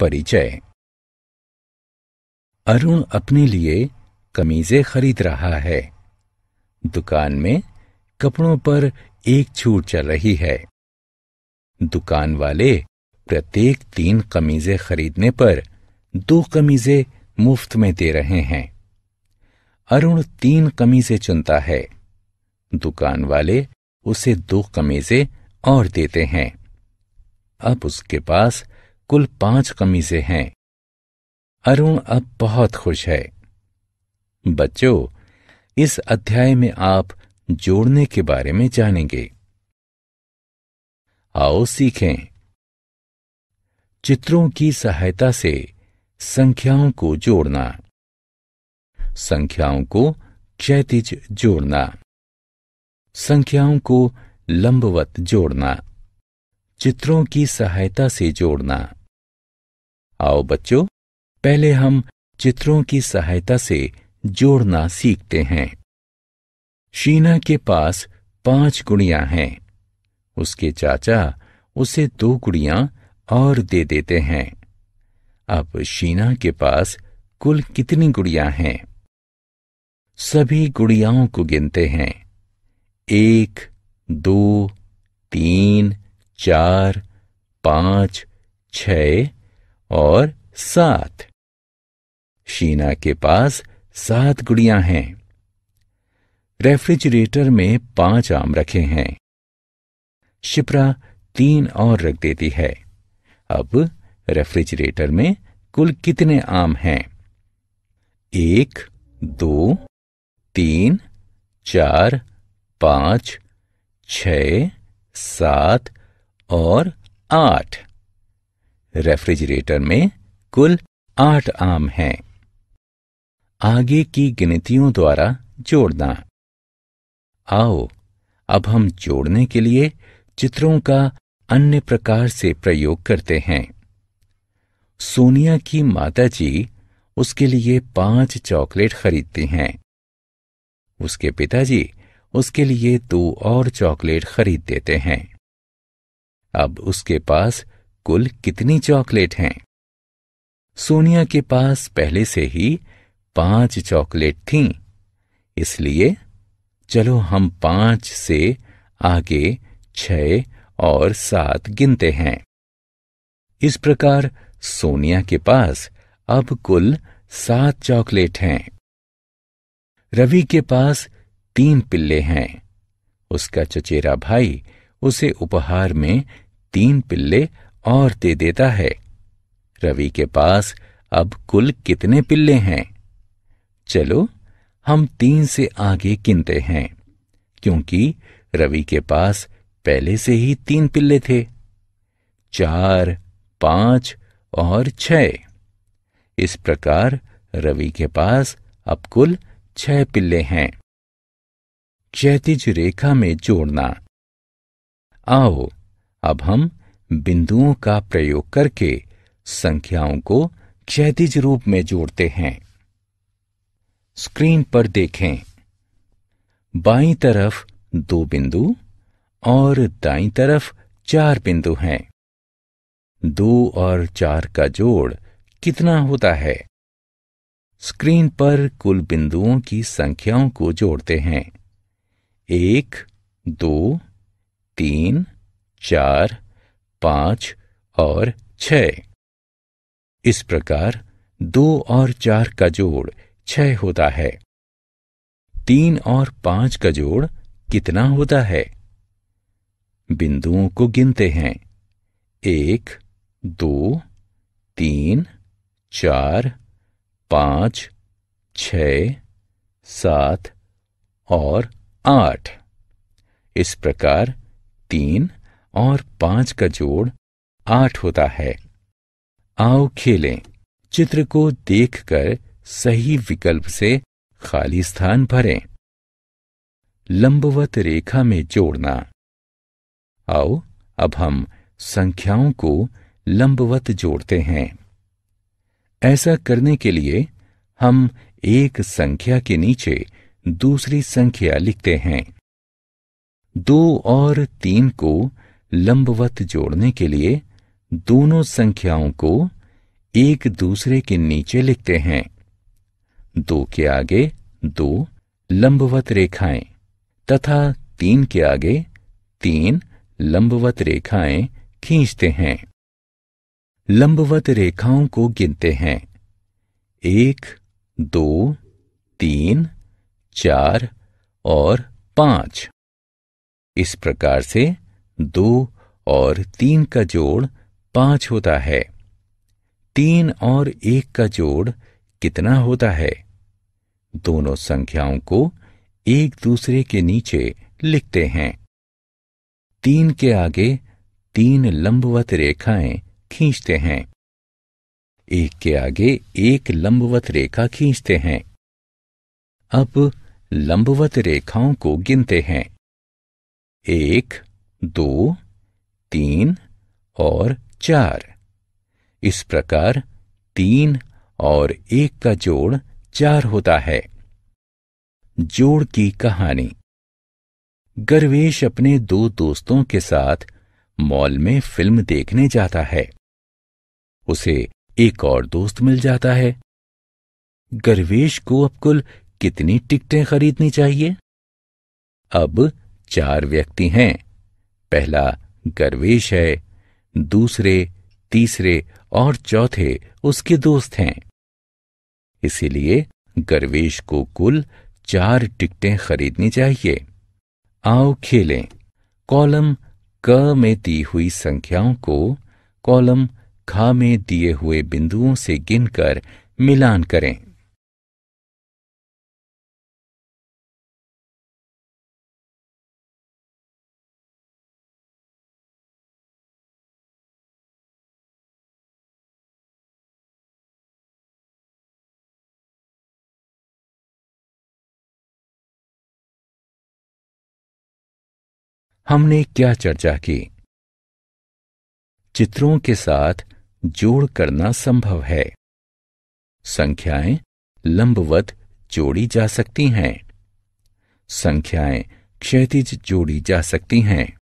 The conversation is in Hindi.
परिचय अरुण अपने लिए कमीजें खरीद रहा है दुकान में कपड़ों पर एक छूट चल रही है दुकान वाले प्रत्येक तीन कमीजें खरीदने पर दो कमीजें मुफ्त में दे रहे हैं अरुण तीन कमीजें चुनता है दुकान वाले उसे दो कमीजें और देते हैं अब उसके पास कुल पांच कमीजें हैं अरुण अब बहुत खुश है बच्चों इस अध्याय में आप जोड़ने के बारे में जानेंगे आओ सीखें चित्रों की सहायता से संख्याओं को जोड़ना संख्याओं को क्षैतिज जोड़ना संख्याओं को लंबवत जोड़ना चित्रों की सहायता से जोड़ना आओ बच्चों पहले हम चित्रों की सहायता से जोड़ना सीखते हैं शीना के पास पांच गुड़ियां हैं उसके चाचा उसे दो गुड़ियां और दे देते हैं अब शीना के पास कुल कितनी गुड़ियां हैं सभी गुड़ियाओं को गिनते हैं एक दो तीन चार पांच छ और सात शीना के पास सात गुड़िया हैं रेफ्रिजरेटर में पांच आम रखे हैं शिप्रा तीन और रख देती है अब रेफ्रिजरेटर में कुल कितने आम हैं एक दो तीन चार पांच छ सात और आठ रेफ्रिजरेटर में कुल आठ आम हैं आगे की गिनतियों द्वारा जोड़ना आओ अब हम जोड़ने के लिए चित्रों का अन्य प्रकार से प्रयोग करते हैं सोनिया की माताजी उसके लिए पांच चॉकलेट खरीदती हैं उसके पिताजी उसके लिए दो और चॉकलेट खरीद देते हैं अब उसके पास कुल कितनी चॉकलेट हैं सोनिया के पास पहले से ही पांच चॉकलेट थीं, इसलिए चलो हम पांच से आगे छह और सात गिनते हैं इस प्रकार सोनिया के पास अब कुल सात चॉकलेट हैं रवि के पास तीन पिल्ले हैं उसका चचेरा भाई उसे उपहार में तीन पिल्ले और दे देता है रवि के पास अब कुल कितने पिल्ले हैं चलो हम तीन से आगे गिनते हैं क्योंकि रवि के पास पहले से ही तीन पिल्ले थे चार पांच और छ इस प्रकार रवि के पास अब कुल छह पिल्ले हैं क्षैतिज रेखा में जोड़ना आओ अब हम बिंदुओं का प्रयोग करके संख्याओं को क्षैतिज रूप में जोड़ते हैं स्क्रीन पर देखें बाई तरफ दो बिंदु और दाई तरफ चार बिंदु हैं दो और चार का जोड़ कितना होता है स्क्रीन पर कुल बिंदुओं की संख्याओं को जोड़ते हैं एक दो तीन चार पांच और छ इस प्रकार दो और चार का जोड़ छह होता है तीन और पांच का जोड़ कितना होता है बिंदुओं को गिनते हैं एक दो तीन चार पांच छ सात और आठ इस प्रकार तीन और पांच का जोड़ आठ होता है आओ खेलें चित्र को देखकर सही विकल्प से खाली स्थान भरें लंबवत रेखा में जोड़ना आओ अब हम संख्याओं को लंबवत जोड़ते हैं ऐसा करने के लिए हम एक संख्या के नीचे दूसरी संख्या लिखते हैं दो और तीन को लंबवत जोड़ने के लिए दोनों संख्याओं को एक दूसरे के नीचे लिखते हैं दो के आगे दो लंबवत रेखाएं तथा तीन के आगे तीन लंबवत रेखाएं खींचते हैं लंबवत रेखाओं को गिनते हैं एक दो तीन चार और पांच इस प्रकार से दो और तीन का जोड़ पांच होता है तीन और एक का जोड़ कितना होता है दोनों संख्याओं को एक दूसरे के नीचे लिखते हैं तीन के आगे तीन लंबवत रेखाएं खींचते हैं एक के आगे एक लंबवत रेखा खींचते हैं अब लंबवत रेखाओं को गिनते हैं एक दो तीन और चार इस प्रकार तीन और एक का जोड़ चार होता है जोड़ की कहानी गर्वेश अपने दो दोस्तों के साथ मॉल में फिल्म देखने जाता है उसे एक और दोस्त मिल जाता है गर्वेश को अब कुल कितनी टिकटें खरीदनी चाहिए अब चार व्यक्ति हैं पहला गर्वेश है दूसरे तीसरे और चौथे उसके दोस्त हैं इसीलिए गर्वेश को कुल चार टिकटें खरीदनी चाहिए आओ खेलें कॉलम क में दी हुई संख्याओं को कॉलम खा में दिए हुए बिंदुओं से गिनकर मिलान करें हमने क्या चर्चा की चित्रों के साथ जोड़ करना संभव है संख्याएं लंबवत जोड़ी जा सकती हैं संख्याएं क्षैतिज जोड़ी जा सकती हैं